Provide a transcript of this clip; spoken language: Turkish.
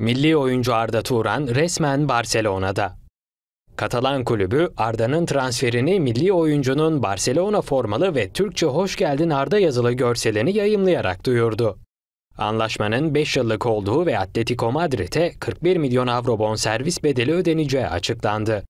Milli oyuncu Arda Turan resmen Barcelona'da. Katalan kulübü Arda'nın transferini milli oyuncunun Barcelona formalı ve Türkçe hoş geldin Arda yazılı görselini yayımlayarak duyurdu. Anlaşmanın 5 yıllık olduğu ve Atletico Madrid'e 41 milyon avro bonservis bedeli ödeneceği açıklandı.